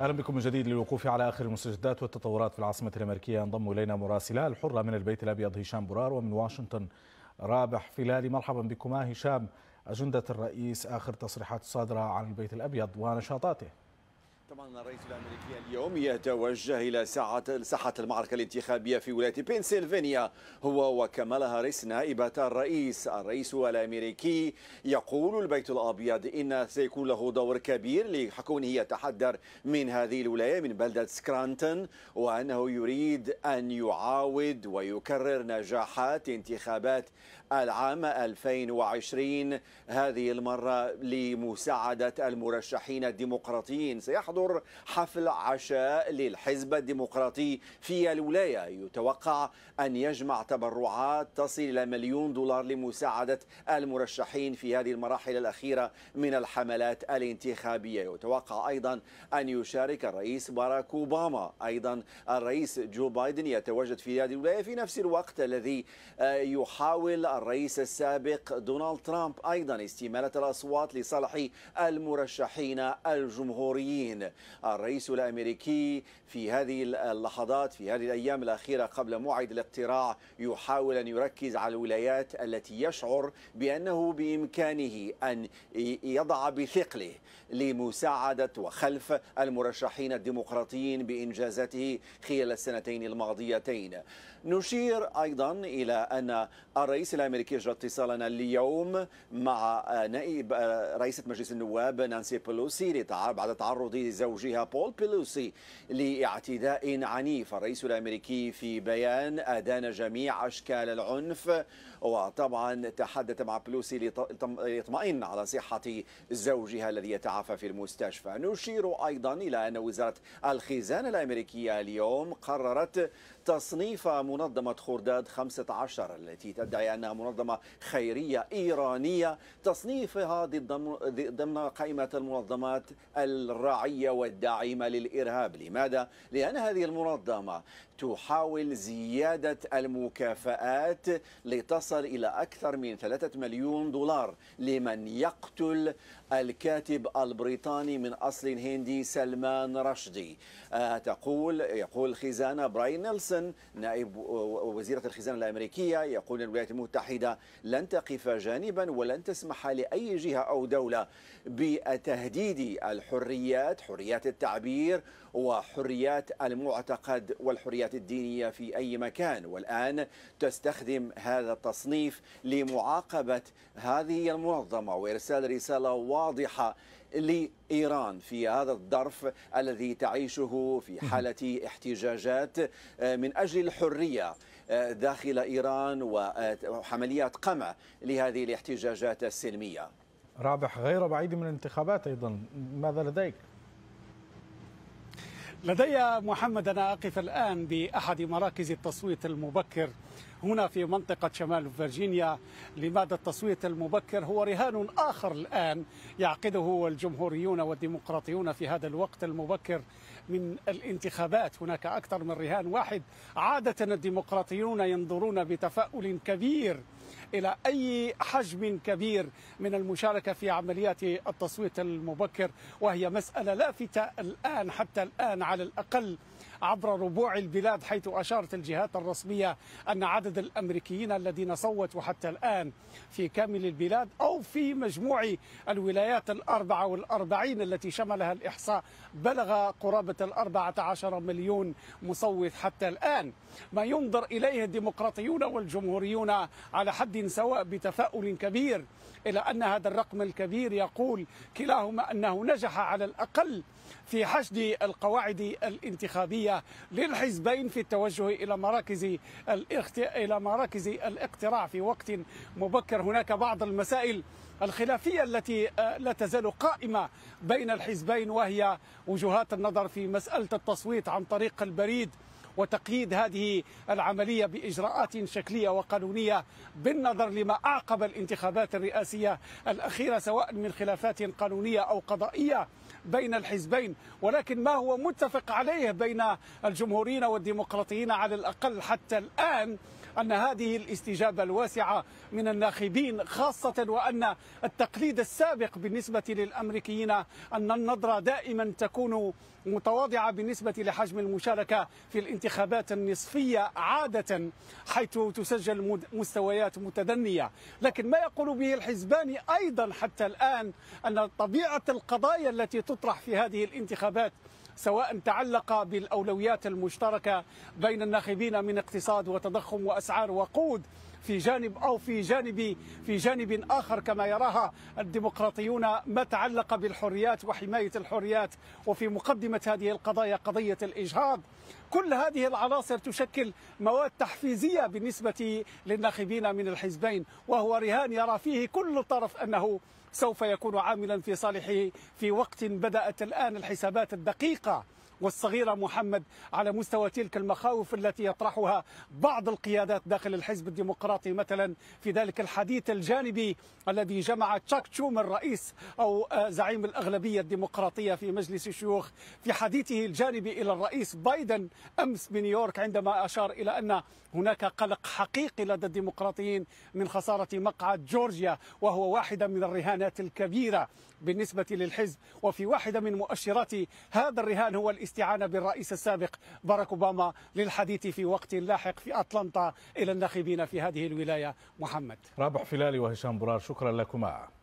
اهلا بكم من جديد للوقوف على اخر المستجدات والتطورات في العاصمه الامريكيه ينضم الينا مراسلا الحره من البيت الابيض هشام برار ومن واشنطن رابح فلالي مرحبا بكما هشام اجنده الرئيس اخر تصريحات صادره عن البيت الابيض ونشاطاته طبعا الرئيس الامريكي اليوم يتوجه الى ساحه ساحه المعركه الانتخابيه في ولايه بنسلفانيا هو وكمال هاريس نائبه الرئيس، الرئيس الامريكي يقول البيت الابيض ان سيكون له دور كبير لكونه يتحدر من هذه الولايه من بلده سكرانتون وانه يريد ان يعاود ويكرر نجاحات انتخابات العام 2020 هذه المره لمساعده المرشحين الديمقراطيين سيحضر يحضر حفل عشاء للحزب الديمقراطي في الولاية يتوقع أن يجمع تبرعات تصل إلى مليون دولار لمساعدة المرشحين في هذه المراحل الأخيرة من الحملات الانتخابية يتوقع أيضا أن يشارك الرئيس باراك أوباما أيضا الرئيس جو بايدن يتواجد في هذه الولاية في نفس الوقت الذي آه، يحاول الرئيس السابق دونالد ترامب أيضا استمالة الأصوات لصالح المرشحين الجمهوريين الرئيس الامريكي في هذه اللحظات في هذه الايام الاخيره قبل موعد الاقتراع يحاول ان يركز على الولايات التي يشعر بانه بامكانه ان يضع بثقله لمساعده وخلف المرشحين الديمقراطيين بانجازاته خلال السنتين الماضيتين. نشير ايضا الى ان الرئيس الامريكي اجرى اتصالنا اليوم مع نائب آه، رئيسه مجلس النواب نانسي بولوسي بعد تعرض زوجها بول بيلوسي لاعتداء عنيف الرئيس الأمريكي في بيان أدان جميع أشكال العنف وطبعا تحدث مع بيلوسي ليطمئن على صحة زوجها الذي يتعافى في المستشفى نشير أيضا إلى أن وزارة الخزانة الأمريكية اليوم قررت تصنيف منظمة خرداد 15 التي تدعي أنها منظمة خيرية إيرانية تصنيفها ضمن قائمة المنظمات الراعية الإرهابية والداعمة للإرهاب لماذا؟ لأن هذه المنظمة تحاول زيادة المكافآت لتصل إلى أكثر من ثلاثة مليون دولار لمن يقتل الكاتب البريطاني من أصل هندي سلمان رشدي آه تقول يقول خزانة براين نيلسون نائب وزيرة الخزانة الأمريكية يقول الولايات المتحدة لن تقف جانبا ولن تسمح لأي جهة أو دولة بتهديد الحريات حريات التعبير وحريات المعتقد والحريات الدينيه في اي مكان والان تستخدم هذا التصنيف لمعاقبه هذه المنظمه وارسال رساله واضحه لايران في هذا الظرف الذي تعيشه في حاله احتجاجات آه، من اجل الحريه آه، داخل ايران وعمليات قمع لهذه الاحتجاجات السلميه. رابح غير بعيد من الانتخابات ايضا، ماذا لديك؟ لدي محمد أنا أقف الآن بأحد مراكز التصويت المبكر هنا في منطقة شمال فرجينيا لماذا التصويت المبكر هو رهان آخر الآن يعقده الجمهوريون والديمقراطيون في هذا الوقت المبكر من الانتخابات هناك أكثر من رهان واحد عادة الديمقراطيون ينظرون بتفاؤل كبير إلى أي حجم كبير من المشاركة في عمليات التصويت المبكر وهي مسألة لافتة الآن حتى الآن على الأقل عبر ربوع البلاد حيث أشارت الجهات الرسمية أن عدد الأمريكيين الذين صوتوا حتى الآن في كامل البلاد أو في مجموع الولايات الأربعة والأربعين التي شملها الإحصاء بلغ قرابة الأربعة عشر مليون مصوت حتى الآن ما ينظر إليه الديمقراطيون والجمهوريون على حد سواء بتفاؤل كبير إلى أن هذا الرقم الكبير يقول كلاهما أنه نجح على الأقل في حشد القواعد الانتخابية للحزبين في التوجه إلى مراكز الاخت... إلى مراكز الاقتراع في وقت مبكر هناك بعض المسائل الخلافية التي آه، لا تزال قائمة بين الحزبين وهي وجهات النظر في مسألة التصويت عن طريق البريد وتقييد هذه العملية بإجراءات شكلية وقانونية بالنظر لما أعقب الانتخابات الرئاسية الأخيرة سواء من خلافات قانونية أو قضائية بين الحزبين ولكن ما هو متفق عليه بين الجمهوريين والديمقراطيين على الأقل حتى الآن أن هذه الاستجابة الواسعة من الناخبين خاصة وأن التقليد السابق بالنسبة للأمريكيين أن النظرة دائما تكون متواضعة بالنسبة لحجم المشاركة في الانتخابات النصفية عادة حيث تسجل مستويات متدنية لكن ما يقول به الحزبان أيضا حتى الآن أن طبيعة القضايا التي تطرح في هذه الانتخابات سواء تعلق بالاولويات المشتركه بين الناخبين من اقتصاد وتضخم واسعار وقود في جانب أو في جانب في جانب آخر كما يراها الديمقراطيون ما تعلق بالحريات وحماية الحريات وفي مقدمة هذه القضايا قضية الإجهاض كل هذه العناصر تشكل مواد تحفيزية بالنسبة للناخبين من الحزبين وهو رهان يرى فيه كل طرف أنه سوف يكون عاملا في صالحه في وقت بدأت الآن الحسابات الدقيقة والصغيرة محمد على مستوى تلك المخاوف التي يطرحها بعض القيادات داخل الحزب الديمقراطي مثلا في ذلك الحديث الجانبي الذي جمع تشاك شومر رئيس أو آه، زعيم الأغلبية الديمقراطية في مجلس الشيوخ في حديثه الجانبي إلى الرئيس بايدن أمس بنيويورك عندما أشار إلى أن هناك قلق حقيقي لدى الديمقراطيين من خسارة مقعد جورجيا وهو واحدة من الرهانات الكبيرة بالنسبة للحزب وفي واحدة من مؤشرات هذا الرهان هو الإسلام الاستعانة بالرئيس السابق باراك أوباما للحديث في وقت لاحق في أطلنطا إلى الناخبين في هذه الولاية محمد رابح فلالي وهشام برار شكرا لكما